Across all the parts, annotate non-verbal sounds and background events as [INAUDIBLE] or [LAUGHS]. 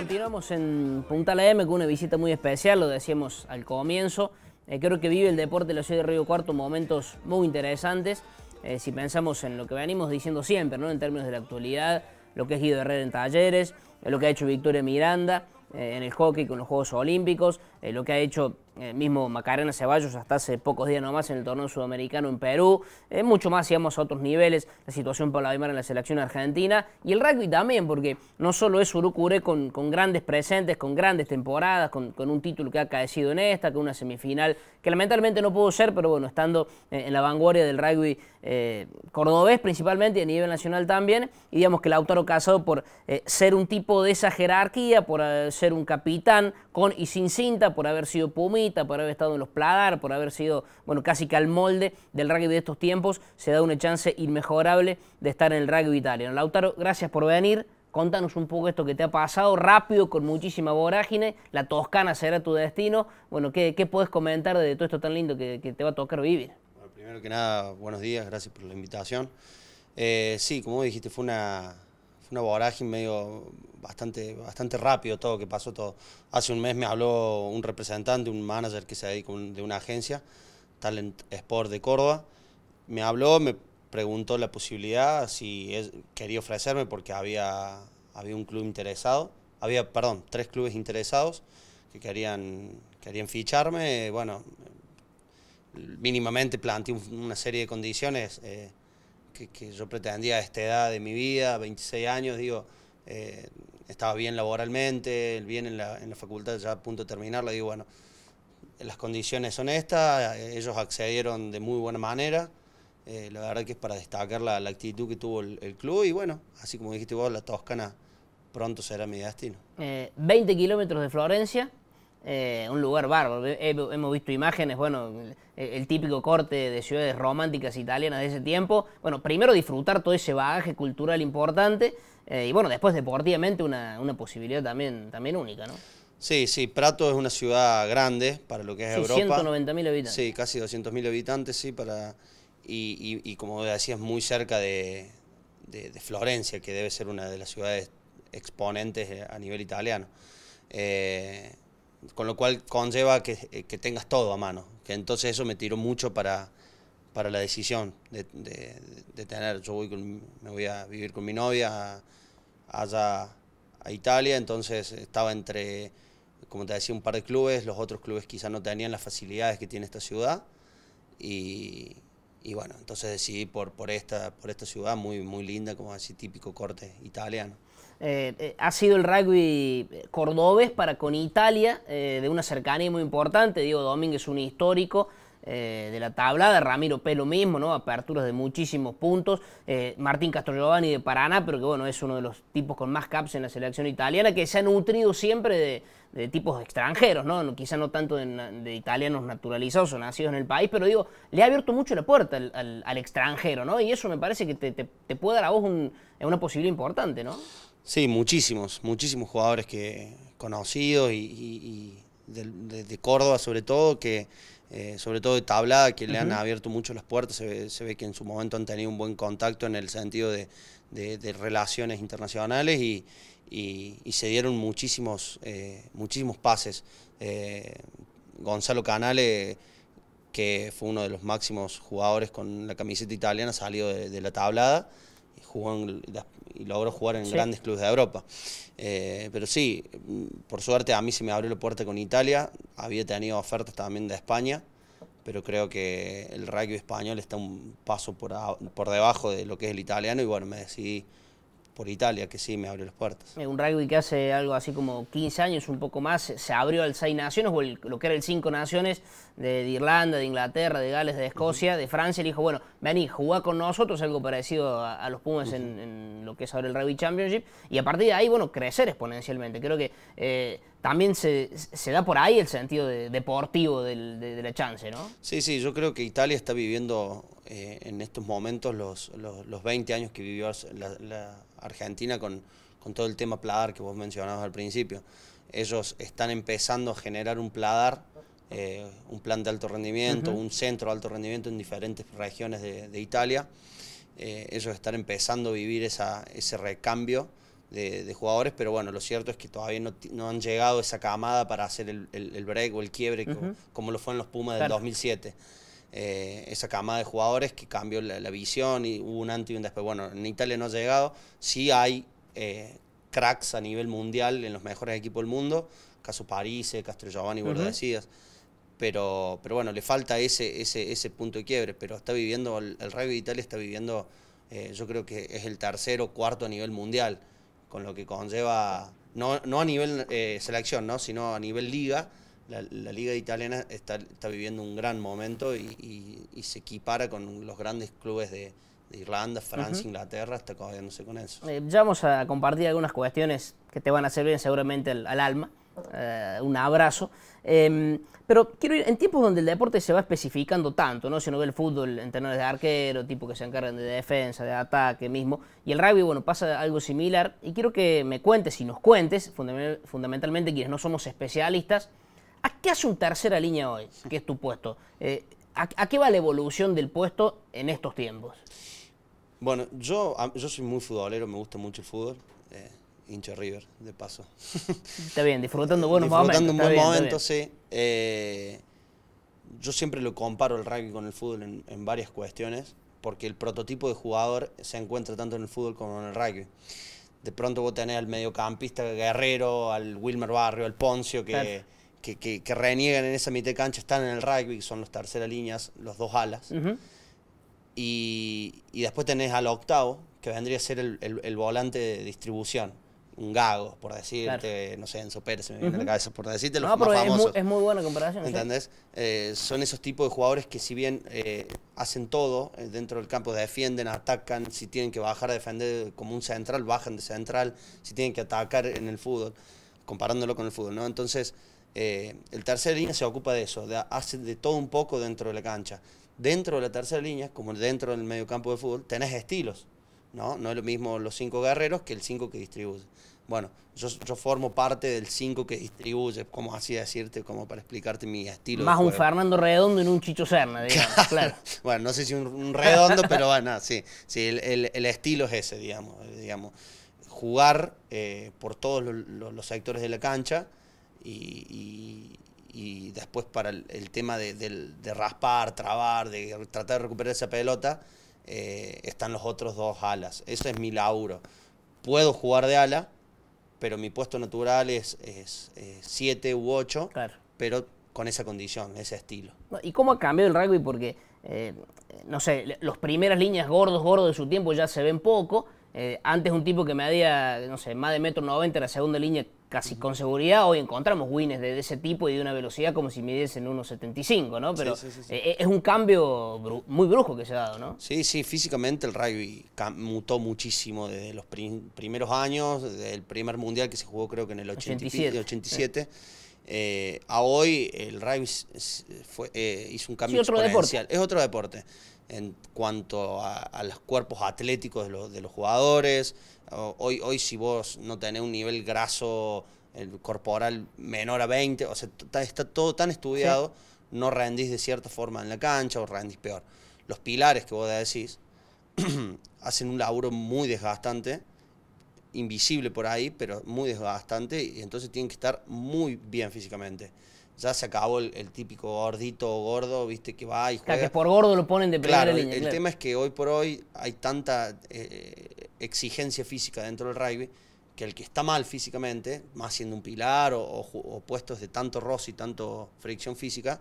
Continuamos en Punta La M con una visita muy especial, lo decíamos al comienzo. Eh, creo que vive el deporte de la ciudad de Río Cuarto momentos muy interesantes. Eh, si pensamos en lo que venimos diciendo siempre, ¿no? En términos de la actualidad, lo que es de Herrera en talleres, eh, lo que ha hecho Victoria Miranda en el hockey con los Juegos Olímpicos, eh, lo que ha hecho el eh, mismo Macarena Ceballos hasta hace pocos días nomás en el torneo sudamericano en Perú, mucho más, digamos, a otros niveles, la situación para Mar en la selección argentina y el rugby también, porque no solo es Urucure con, con grandes presentes, con grandes temporadas, con, un título que ha caecido en esta, con una semifinal que lamentablemente no pudo ser, pero bueno, estando eh, en la vanguardia del rugby cordobés principalmente y a nivel nacional también, y digamos que el autor Casado por ser un tipo de esa jerarquía, por ser un capitán, con y sin cinta, por haber sido Pumita, por haber estado en los Pladar, por haber sido, bueno, casi que al molde del rugby de estos tiempos, se da una chance inmejorable de estar en el rugby italiano. Lautaro, gracias por venir. Contanos un poco esto que te ha pasado rápido, con muchísima vorágine. La Toscana será tu destino. Bueno, ¿qué, puedes comentar de todo esto tan lindo que, te va a tocar vivir? Bueno, primero que nada, buenos días, gracias por la invitación. Eh, sí, como dijiste, fue una, una vorágine medio bastante, bastante rápido todo que pasó todo. Hace un mes me habló un representante, un manager que se dedica de una agencia, Talent Sport de Córdoba. Me habló, me preguntó la posibilidad si quería ofrecerme porque había, había un club interesado. Había, perdón, tres clubes interesados que querían, querían ficharme. Bueno, mínimamente planteé una serie de condiciones. Eh, que, yo pretendía a esta edad de mi vida, 26 años, digo, eh, estaba bien laboralmente, bien en la, facultad ya a punto de terminarla, digo, bueno, las condiciones son estas, eh, ellos accedieron de muy buena manera, eh, la verdad que es para destacar la, actitud que tuvo el, club y bueno, así como dijiste vos, la Toscana pronto será mi destino. 20 kilómetros de Florencia, eh, un lugar bárbaro. Hemos visto imágenes, bueno, el típico corte de ciudades románticas italianas de ese tiempo. Bueno, primero disfrutar todo ese bagaje cultural importante eh, y bueno, después deportivamente una, posibilidad también, también única, ¿no? Sí, sí, Prato es una ciudad grande para lo que es sí, Europa. 190.000 habitantes. Sí, casi 200.000 habitantes, sí, para... Y, y, como decías, muy cerca de, Florencia, que debe ser una de las ciudades exponentes a nivel italiano. Eh, con lo cual conlleva eh, que, tengas todo a mano. Que entonces eso me tiró mucho para, la decisión de, tener. Yo voy me voy a vivir con mi novia allá a Italia, entonces estaba entre, como te decía, un par de clubes, los otros clubes quizás no tenían las facilidades que tiene esta ciudad. Y, bueno, entonces decidí por, esta, por esta ciudad muy, muy linda, como así típico corte italiano. Eh, eh, ha sido el rugby eh, cordobés para con Italia de una cercanía muy importante. Diego Domínguez es un histórico. de la tablada, Ramiro Pelo mismo, ¿no? aperturas de muchísimos puntos, Martín Giovanni de Paraná, pero que bueno, es uno de los tipos con más caps en la selección italiana, que se ha nutrido siempre de, tipos extranjeros, ¿no? quizá no tanto de, italianos naturalizados o nacidos en el país, pero digo, le ha abierto mucho la puerta al, extranjero, ¿no? y eso me parece que te, puede dar a vos una posibilidad importante. ¿no? Sí, muchísimos, muchísimos jugadores que conocidos y, y, de, Córdoba sobre todo, que eh, sobre todo de Tablada, que le han abierto mucho las puertas, se ve, que en su momento han tenido un buen contacto en el sentido de, relaciones internacionales y, se dieron muchísimos, eh, muchísimos pases. Eh, Gonzalo Canale que fue uno de los máximos jugadores con la camiseta italiana, salió de la tablada jugó y logró jugar en grandes clubes de Europa. Eh, pero sí, por suerte a mí se me abrió la puerta con Italia, había tenido ofertas también de España, pero creo que el rugby español está un paso por, por debajo de lo que es el italiano y bueno, me decidí por Italia, que sí me abre las puertas. Eh, un rugby que hace algo así como 15 años, un poco más, se abrió al Seis Naciones, o lo que era el Cinco Naciones, de, Irlanda, de Inglaterra, de Gales, de Escocia, de Francia, y dijo, bueno, vení, jugá con nosotros, algo parecido a, los Pumas en, lo que es ahora el Rugby Championship, y a partir de ahí, bueno, crecer exponencialmente. Creo que eh, también se, da por ahí el sentido deportivo de, la chance, ¿no? Sí, sí, yo creo que Italia está viviendo eh, en estos momentos los, los, 20 años que vivió la Argentina con, todo el tema pladar que vos mencionabas al principio. Ellos están empezando a generar un pladar, eh, un plan de alto rendimiento, un centro de alto rendimiento en diferentes regiones de, Italia. Eh, ellos están empezando a vivir esa, ese recambio de, jugadores, pero bueno, lo cierto es que todavía no, no han llegado esa camada para hacer el, el, break o el quiebre como, lo fue en los Pumas del 2007. Eh, esa camada de jugadores que cambió la, visión y hubo un antes y un después. Bueno, en Italia no ha llegado, sí hay eh, cracks a nivel mundial en los mejores equipos del mundo, caso París, Castro Giovanni, uh Pero, pero bueno, le falta ese, ese, ese punto de quiebre, pero está viviendo, el, el de Italia está viviendo, eh, yo creo que es el tercero o cuarto a nivel mundial, con lo que conlleva, no, a nivel selección, sino a nivel liga, la, liga italiana está, está, viviendo un gran momento y, y, se equipara con los grandes clubes de, Irlanda, Francia, Inglaterra, está cogiéndose con eso. ya vamos a compartir algunas cuestiones que te van a servir seguramente al, alma. Eh, un abrazo. Em, pero quiero ir, en tiempos donde el deporte se va especificando tanto, ¿no? Si uno ve el fútbol, entrenadores de arquero, tipo que se encargan de defensa, de ataque mismo, y el rugby, bueno, pasa algo similar. Y quiero que me cuentes y nos cuentes, fundamentalmente quienes no somos especialistas, ¿A qué hace un tercera línea hoy, que es tu puesto? Eh, ¿a, qué va la evolución del puesto en estos tiempos? Bueno, yo, yo soy muy futbolero, me gusta mucho el fútbol. Eh, River, de paso. [LAUGHS] Está bien, disfrutando eh, buenos momentos. Disfrutando buenos momentos, sí. Eh, yo siempre lo comparo el rugby con el fútbol en, varias cuestiones, porque el prototipo de jugador se encuentra tanto en el fútbol como en el rugby. De pronto vos tenés al mediocampista guerrero, al Wilmer Barrio, al Poncio, que que, reniegan en esa mitad de cancha están en el rugby, son las terceras líneas, los dos alas. y, después tenés al octavo, que vendría a ser el, volante de distribución. Un gago, por decirte, no sé, Enzo Pérez se me viene a la cabeza, por decirte, los no, pero Es, muy, es muy, buena comparación. ¿Entendés? Eh, son esos tipos de jugadores que si bien eh, hacen todo eh, dentro del campo, defienden, atacan, si tienen que bajar a defender como un central, bajan de central, si tienen que atacar en el fútbol, comparándolo con el fútbol, ¿no? Entonces, eh, el tercer línea se ocupa de eso, de, hace de todo un poco dentro de la cancha. Dentro de la tercera línea, como dentro del medio campo de fútbol, tenés estilos. ¿no? no es lo mismo los cinco guerreros que el cinco que distribuye. Bueno, yo, yo formo parte del cinco que distribuye, como así decirte, como para explicarte mi estilo. Más un Fernando Redondo en un Chicho Serna, [LAUGHS] digamos, [LAUGHS] Bueno, no sé si un, Redondo, pero bueno, sí, sí el, estilo es ese, digamos. digamos jugar eh, por todos los, los sectores de la cancha, y, después para el, tema de, raspar, trabar, de tratar de recuperar esa pelota, eh, están los otros dos alas. Eso es mi lauro. Puedo jugar de ala, pero mi puesto natural es 7 u 8, pero con esa condición, ese estilo. ¿Y cómo ha cambiado el rugby? Porque, eh, no sé, los primeras líneas gordos, gordos de su tiempo ya se ven poco. Eh, antes un tipo que medía, no sé, más de metro noventa la segunda línea casi con seguridad, hoy encontramos wins de, ese tipo y de una velocidad como si midiesen 1.75, ¿no? Pero eh, es un cambio muy brujo que se ha dado, ¿no? Sí, sí, físicamente el rugby mutó muchísimo desde los primeros años, desde el primer mundial que se jugó creo que en el 87. 87 eh, a hoy el rugby eh, hizo un cambio Es otro deporte en cuanto a, los cuerpos atléticos de, de los jugadores. Hoy, hoy si vos no tenés un nivel graso corporal menor a 20, o sea, está todo tan estudiado, no rendís de cierta forma en la cancha o rendís peor. Los pilares que vos decís [CLEARS THROAT] hacen un laburo muy desgastante invisible por ahí, pero muy desgastante, y entonces tienen que estar muy bien físicamente. Ya se acabó el, típico gordito o gordo, viste, que va y juega. O sea, que por gordo lo ponen de primera claro, El, tema es que hoy por hoy hay tanta eh, exigencia física dentro del rugby que el que está mal físicamente, más siendo un pilar o, puestos de tanto roce y tanto fricción física,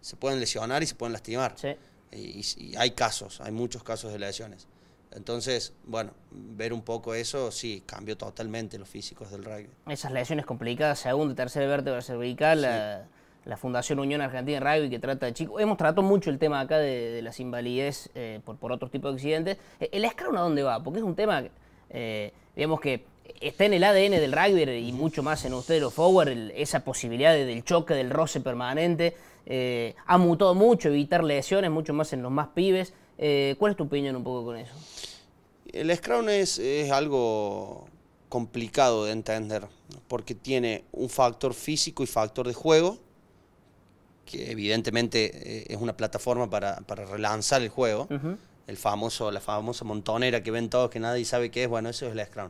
se pueden lesionar y se pueden lastimar. y, hay casos, hay muchos casos de lesiones. Entonces, bueno, ver un poco eso, sí, cambió totalmente los físicos del rugby. Esas lesiones complicadas, segundo, y tercera vértebra cervical, la, Fundación Unión Argentina de Rugby que trata de chicos. Hemos tratado mucho el tema acá de, las invalidez eh, por, por tipo de accidentes. Eh, ¿El escalón a dónde va? Porque es un tema, eh, digamos que está en el ADN del rugby y mucho más en ustedes los forward, esa posibilidad del choque, del roce permanente. Eh, ha mutado mucho, evitar lesiones, mucho más en los más pibes. Eh, ¿Cuál es tu opinión un poco con eso? El Scrum es, algo complicado de entender, porque tiene un factor físico y factor de juego, que evidentemente eh, es una plataforma para, relanzar el juego. El famoso, la famosa montonera que ven todos que nadie sabe qué es, bueno, eso es el Scrum.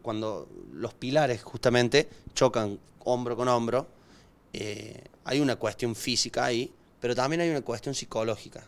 Cuando los pilares justamente chocan hombro con hombro, eh, hay una cuestión física ahí, pero también hay una cuestión psicológica.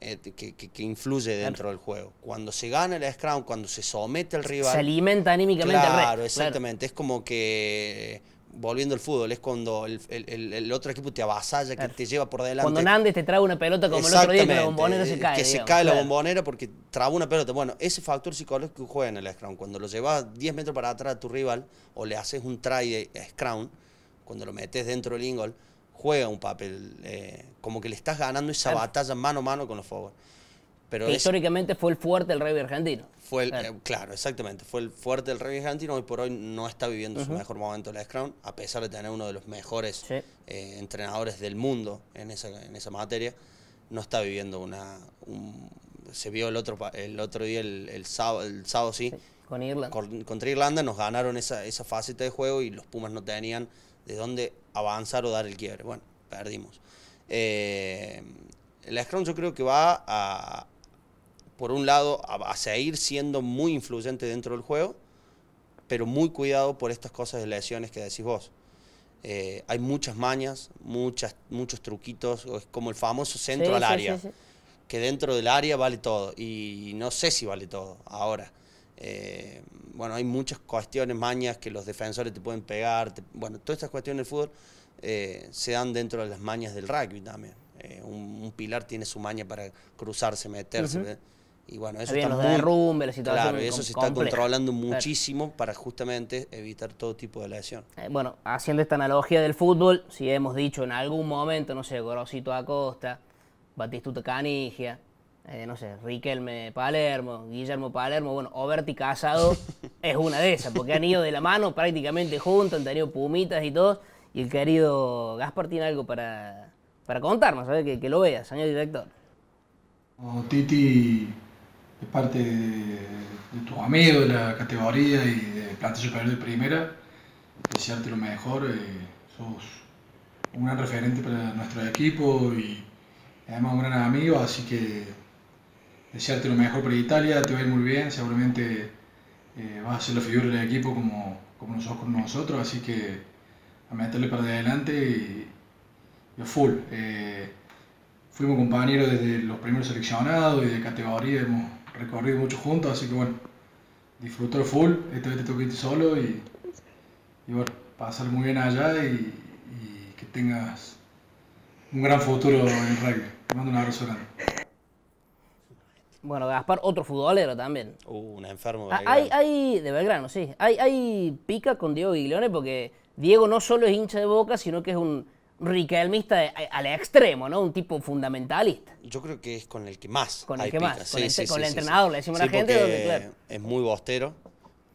Eh, que, influye dentro del juego. Cuando se gana el Scrum, cuando se somete al rival. Se alimenta anímicamente claro, Claro, exactamente. Es como que volviendo al fútbol, es cuando el, otro equipo te avasalla, que te lleva por delante. Cuando Nández te trae una pelota como el otro día que la bombonera se cae. Que se cae la bombonera porque traba una pelota. Bueno, ese factor psicológico juega en el scrum. Cuando lo llevas 10 metros para atrás a tu rival o le haces un try de scrum, cuando lo metes dentro del ingol, juega un papel. Eh, como que le estás ganando esa batalla mano a mano con los fútbol. Pero históricamente fue el fuerte del rey argentino. Fue eh, claro. exactamente. Fue el fuerte del rey argentino. Hoy por hoy no está viviendo su mejor momento la X-Crown, a pesar de tener uno de los mejores eh, entrenadores del mundo en esa, en esa materia. No está viviendo una. se vio el otro, el otro día, el, sábado, el sábado sí, Con Irlanda. contra Irlanda nos ganaron esa, esa faceta de juego y los Pumas no tenían de dónde avanzar o dar el quiebre. Bueno, perdimos. Eh, la Scrum yo creo que va a, por un lado, a, seguir siendo muy influyente dentro del juego, pero muy cuidado por estas cosas de lesiones que decís vos. Eh, hay muchas mañas, muchas, muchos truquitos, es como el famoso centro al área, que dentro del área vale todo, y no sé si vale todo ahora. Eh, bueno, hay muchas cuestiones, mañas que los defensores te pueden pegar. bueno, todas estas cuestiones del fútbol eh, se dan dentro de las mañas del rugby también. Eh, un, pilar tiene su maña para cruzarse, meterse. Y bueno, eso está muy, eso se está controlando muchísimo para justamente evitar todo tipo de lesión. bueno, haciendo esta analogía del fútbol, si hemos dicho en algún momento, no sé, Gorosito Acosta, Batistuta Canigia, eh, no sé, Riquelme Palermo, Guillermo Palermo, bueno, Oberti Casado [LAUGHS] es una de esas, porque han ido de la mano prácticamente juntos, han tenido pumitas y todo, y el querido Gaspar tiene algo para, para contarnos, Que, que, lo veas, señor director. Titi es parte de, tu tus amigos, de la categoría y de plantillo superior de primera, desearte lo mejor, eh, sos un gran referente para nuestro equipo y además un gran amigo, así que desearte lo mejor para Italia, te va a ir muy bien, seguramente eh, vas a ser la figura del equipo como, nosotros, nosotros, así que a meterle para adelante y, full. Eh, fuimos compañeros desde los primeros seleccionados y de categoría, hemos recorrido mucho juntos, así que bueno, el full, esta vez te solo y, bueno, pasar muy bien allá y, que tengas un gran futuro en rugby. Te mando un abrazo grande. Bueno, Gaspar, otro futbolero también. Uh, un enfermo. Ah, hay, hay, de Belgrano, sí. Hay, hay pica con Diego Guiglione porque Diego no solo es hincha de Boca, sino que es un riquelmista al extremo, ¿no? Un tipo fundamentalista. Yo creo que es con el que más. Con el que más. Sí, con, el, con el entrenador, le decimos a la gente. Es muy bostero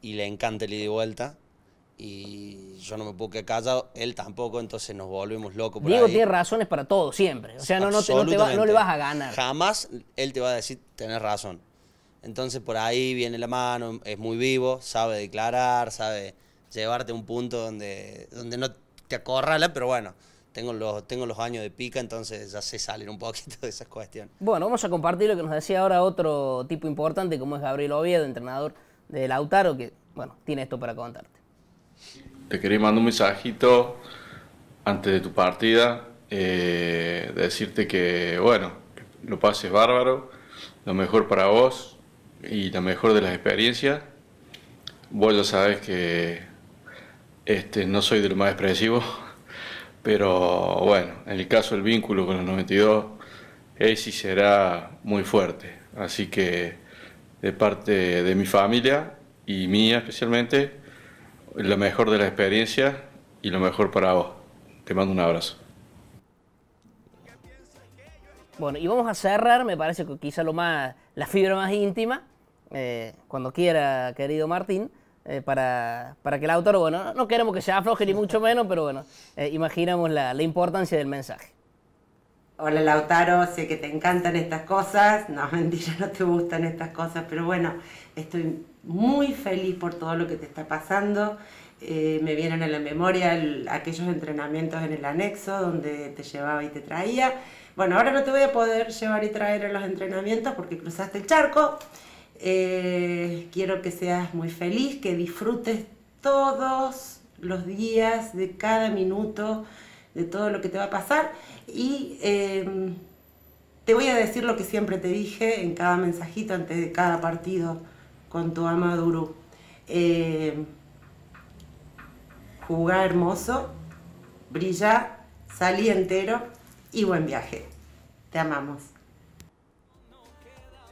y le encanta el ida y vuelta y yo no me puedo quedar callado, él tampoco, entonces nos volvemos locos. Diego tiene razones para todo, siempre. O sea, no, le vas a ganar. Jamás él te va a decir, tener razón. Entonces por ahí viene la mano, es muy vivo, sabe declarar, sabe llevarte a un punto donde, donde no te acorrala, pero bueno, tengo los, tengo los años de pica, entonces ya se salen un poquito de esas cuestiones. Bueno, vamos a compartir lo que nos decía ahora otro tipo importante, como es Gabriel Oviedo, entrenador de Lautaro, que, bueno, tiene esto para contar te quería mandar un mensajito antes de tu partida, eh, decirte que, bueno, que lo pases bárbaro, lo mejor para vos y la mejor de las experiencias. Vos ya sabes que este, no soy de lo más expresivo, [LAUGHS] pero bueno, en el caso del vínculo con los 92 ese y será muy fuerte. Así que de parte de mi familia y mía especialmente, lo mejor de la experiencia y lo mejor para vos. Te mando un abrazo. Bueno, y vamos a cerrar, me parece que quizá lo más, la fibra más íntima, eh, cuando quiera, querido Martín, eh, para, que el autor, bueno, no queremos que se afloje ni mucho menos, pero bueno, eh, imaginamos la importancia del mensaje. Hola Lautaro, sé que te encantan estas cosas. No, [LAUGHS] mentira, no te gustan estas cosas, pero bueno, estoy muy feliz por todo lo que te está pasando. Eh, me vienen a la memoria aquellos entrenamientos en el anexo donde te llevaba y te traía. Bueno, ahora no te voy a poder llevar y traer a los entrenamientos porque cruzaste el charco. Eh, quiero que seas muy feliz, que disfrutes todos los días de cada minuto de todo lo que te va a pasar y em, te voy a decir lo que siempre te dije en cada mensajito antes de cada partido con tu amado em, jugar hermoso, brilla, salí entero y buen viaje. Te amamos.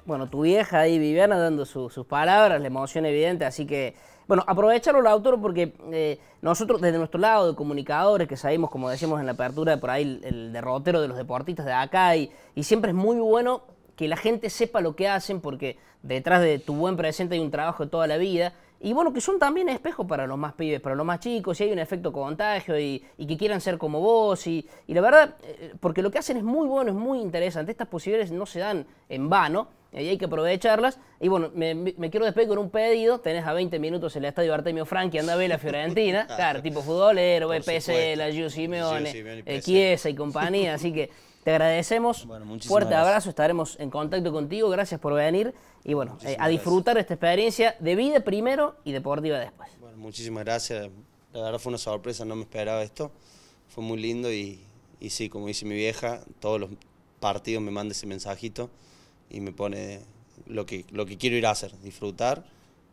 Bueno, tu vieja ahí, Viviana, dando sus palabras, la emoción evidente, así que bueno, aprovechalo, autor, porque eh, nosotros desde nuestro lado de comunicadores, que sabemos, como decíamos en la apertura, por ahí el, derrotero de los deportistas de acá, y siempre es muy bueno que la gente sepa lo que hacen, porque detrás de tu buen presente hay un trabajo de toda la vida, y bueno, que son también espejos para los más pibes, para los más chicos, y hay un efecto contagio y, y que quieran ser como vos. Y, y, la verdad, eh, porque lo que hacen es muy bueno, es muy interesante. Estas posibilidades no se dan en vano eh, y hay que aprovecharlas. Y bueno, me, quiero despedir con un pedido. Tenés a 20 minutos el estadio Artemio Franchi, anda a ver la Fiorentina. [LAUGHS] claro, tipo futbolero, BPC, la Gio Simeone, eh, Chiesa y compañía. Así que te agradecemos. Fuerte abrazo, estaremos en contacto contigo. Gracias por venir y bueno, eh, a disfrutar esta experiencia de vida primero y deportiva después. Bueno, muchísimas gracias. La verdad fue una sorpresa, no me esperaba esto. Fue muy lindo y, sí, como dice mi vieja, todos los partidos me manda ese mensajito y me pone lo que, lo que quiero ir a hacer, disfrutar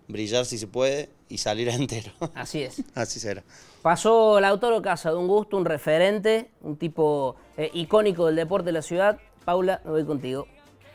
brillar si se puede y salir [LAUGHS] entero. Así es. Así será. Pasó Lautaro Casa, de un gusto, un referente, un tipo eh, icónico del deporte de la ciudad. Paula, me voy contigo.